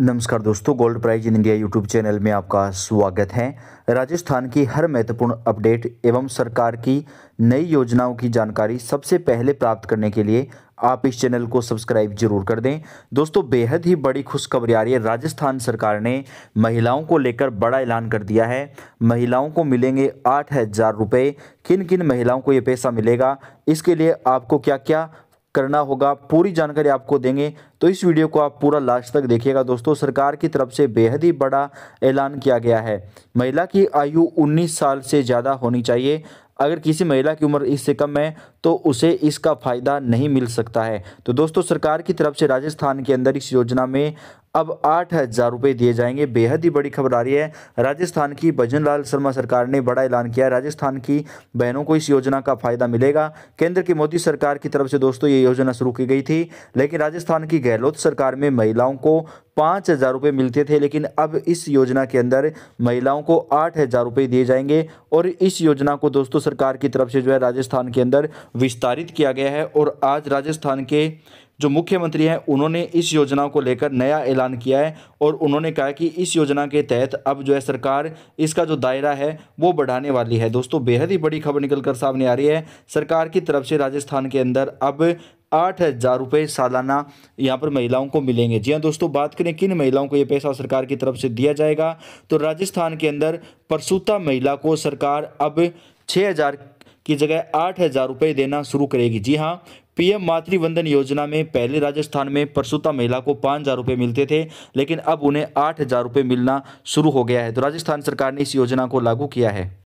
नमस्कार दोस्तों gold price in India YouTube channel में आपका स्वागत है राजस्थान की हर महत्वपूर्ण अपडेट एवं सरकार की नई योजनाओं की जानकारी सबसे पहले प्राप्त करने के लिए आप इस चैनल को सब्सक्राइब जरूर कर दें दोस्तों बेहद ही बड़ी खुशखबरी आ रही है राजस्थान सरकार ने महिलाओं को लेकर बड़ा ऐलान कर दिया है महिलाओं को मिलेंगे आठ हज़ार रुपये किन किन महिलाओं को ये पैसा मिलेगा इसके लिए आपको क्या क्या करना होगा पूरी जानकारी आपको देंगे तो इस वीडियो को आप पूरा लास्ट तक देखिएगा दोस्तों सरकार की तरफ से बेहद ही बड़ा ऐलान किया गया है महिला की आयु 19 साल से ज़्यादा होनी चाहिए अगर किसी महिला की उम्र इससे कम है तो उसे इसका फ़ायदा नहीं मिल सकता है तो दोस्तों सरकार की तरफ से राजस्थान के अंदर इस योजना में अब आठ हज़ार रुपये दिए जाएंगे बेहद ही बड़ी खबर आ रही है राजस्थान की भजन लाल शर्मा सरकार ने बड़ा ऐलान किया राजस्थान की बहनों को इस योजना का फायदा मिलेगा केंद्र की मोदी सरकार की तरफ से दोस्तों ये योजना शुरू की गई थी लेकिन राजस्थान की गहलोत सरकार में महिलाओं को पाँच हज़ार रुपये मिलते थे लेकिन अब इस योजना के अंदर महिलाओं को आठ हज़ार रुपये दिए जाएंगे और इस योजना को दोस्तों सरकार की तरफ से जो है राजस्थान के अंदर विस्तारित किया गया है और आज राजस्थान के जो मुख्यमंत्री हैं उन्होंने इस योजना को लेकर नया ऐलान किया है और उन्होंने कहा कि इस योजना के तहत अब जो है सरकार इसका जो दायरा है वो बढ़ाने वाली है दोस्तों बेहद ही बड़ी खबर निकल कर सामने आ रही है सरकार की तरफ से राजस्थान के अंदर अब आठ हज़ार रुपये सालाना यहाँ पर महिलाओं को मिलेंगे जी हाँ दोस्तों बात करें किन महिलाओं को ये पैसा सरकार की तरफ से दिया जाएगा तो राजस्थान के अंदर प्रसूता महिला को सरकार अब छः हज़ार की जगह आठ हज़ार रुपये देना शुरू करेगी जी हाँ पीएम मातृवंदन योजना में पहले राजस्थान में प्रसूता महिला को पाँच हज़ार रुपये मिलते थे लेकिन अब उन्हें आठ हज़ार रुपये मिलना शुरू हो गया है तो राजस्थान सरकार ने इस योजना को लागू किया है